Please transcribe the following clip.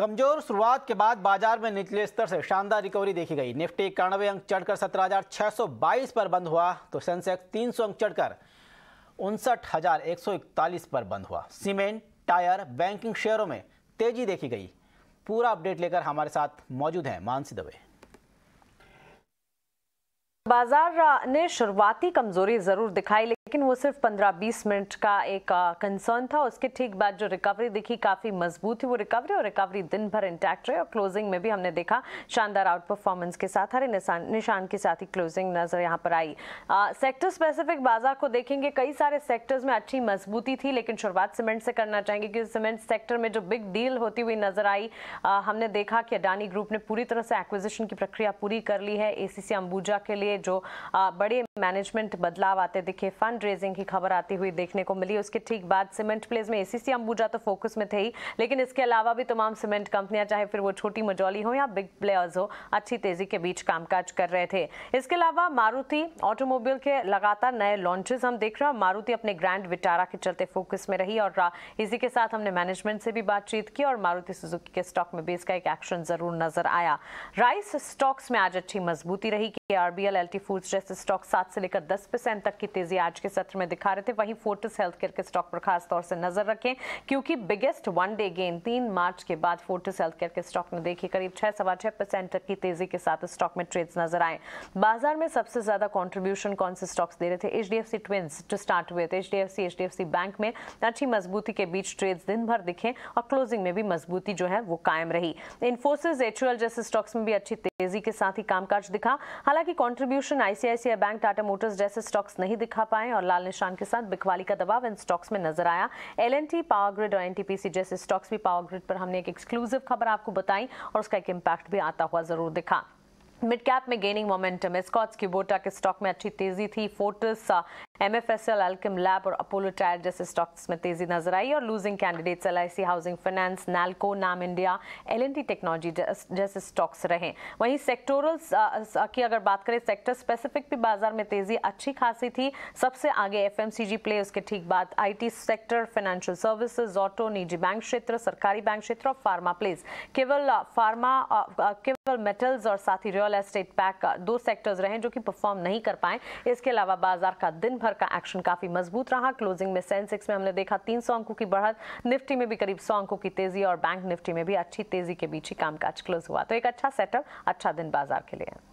कमजोर शुरुआत के बाद बाजार में निचले स्तर से शानदार रिकवरी देखी गई निफ्टी इक्यानवे अंक चढ़कर 17,622 पर बंद हुआ तो सेंसेक्स 300 अंक चढ़कर उनसठ पर बंद हुआ सीमेंट टायर बैंकिंग शेयरों में तेजी देखी गई पूरा अपडेट लेकर हमारे साथ मौजूद हैं मानसी दवे बाजार ने शुरुआती कमजोरी जरूर दिखाई लेकिन वो सिर्फ 15-20 मिनट का एक कंसर्न था उसके ठीक बाद जो रिकवरी दिखी काफ़ी मजबूत थी वो रिकवरी और रिकवरी दिन भर इंटैक्ट रही और क्लोजिंग में भी हमने देखा शानदार आउट परफॉर्मेंस के साथ हरे निशान निशान के साथ ही क्लोजिंग नज़र यहाँ पर आई सेक्टर स्पेसिफिक बाजार को देखेंगे कई सारे सेक्टर्स में अच्छी मजबूती थी लेकिन शुरुआत सीमेंट से करना चाहेंगे क्योंकि सीमेंट सेक्टर में जो बिग डील होती हुई नज़र आई हमने देखा कि अडानी ग्रुप ने पूरी तरह से एक्विजिशन की प्रक्रिया पूरी कर ली है एसीसी अंबुजा के लिए जो बड़े मैनेजमेंट बदलाव आते दिखे फंड रेजिंग की खबर आती हुई देखने को मिली उसके ठीक बाद सीमेंट प्लेस में एसीसी अंबुजा तो फोकस में थे ही लेकिन इसके अलावा भी तमाम सीमेंट कंपनियां चाहे फिर वो छोटी मजौली हो या बिग प्लेयर्स हो अच्छी तेजी के बीच कामकाज कर रहे थे इसके अलावा मारुति ऑटोमोबाइल के लगातार नए लॉन्चेस हम देख रहे हैं मारुति अपने ग्रैंड विटारा के चलते फोकस में रही और इसी के साथ हमने मैनेजमेंट से भी बातचीत की और मारुति सुजुकी के स्टॉक में भी इसका एक एक्शन जरूर नजर आया राइस स्टॉक्स में आज अच्छी मजबूती रही आरबीएल टी फूड जैसे स्टॉक सात से लेकर दस परसेंट तक की तेजी आज के सत्र में दिखा रहे थे वहीं फोर्टिस हेल्थ केयर के स्टॉक पर खास तौर से नजर रखें क्योंकि बिगेस्ट वन डे गेन तीन मार्च के बाद फोर्टिस हेल्थ केयर के स्टॉक ने देखी करीब छह सवा छह परसेंट तक की तेजी के साथ स्टॉक में ट्रेड नजर आए बाजार में सबसे ज्यादा कॉन्ट्रीब्यूशन कौन से स्टॉक्स दे रहे थे H D F C twins to start हुए थे H D F F C C H D bank में अच्छी मजबूती के बीच ट्रेड दिन भर दिखे और क्लोजिंग में भी मजबूती जो है वो कायम रही इन्फोसिस एचुअल जैसे स्टॉक्स में भी अच्छी तेजी के साथ ही कामकाज दिखा हालांकि हालांकि contribution ICICI bank Tata motors जैसे स्टॉक्स नहीं दिखा पाए और लाल निशान के साथ बिकवाली का दबाव इन स्टॉक्स में नजर आया एलएनटी पावर ग्रिड और एनटीपीसी जैसे स्टॉक्स भी पावर ग्रिड पर हमने एक एक्सक्लूसिव खबर आपको बताई और उसका एक इम्पैक्ट भी आता हुआ जरूर दिखा मिड कैप में गेनिंग मोमेंटम स्कॉट्स की क्यूबोटा के स्टॉक में अच्छी तेजी थी फोर्टिस एमएफएसएल एल्किम लैब और अपोलो टायर जैसे स्टॉक्स में तेजी नजर आई और losing candidates C housing finance Nalco NAM India T technology जैसे स्टॉक्स रहे वहीं सेक्टोरल की अगर बात करें सेक्टर स्पेसिफिक भी बाजार में तेजी अच्छी खासी थी सबसे आगे जी प्ले उसके ठीक बाद T sector financial services auto निजी बैंक क्षेत्र सरकारी बैंक क्षेत्र और फार्मा प्लेस केवल फार्मा केवल मेटल्स और साथ ही रियल एस्टेट पैक दो सेक्टर्स रहे जो कि परफॉर्म नहीं कर पाए इसके अलावा बाजार का दिन भर भर का एक्शन काफी मजबूत रहा क्लोजिंग में सेंसेक्स में हमने देखा तीन सौ अंकों की बढ़त निफ्टी में भी करीब सौ अंकों की तेजी और बैंक निफ्टी में भी अच्छी तेजी के बीच ही कामकाज क्लोज हुआ तो एक अच्छा सेटअप अच्छा दिन बाजार के लिए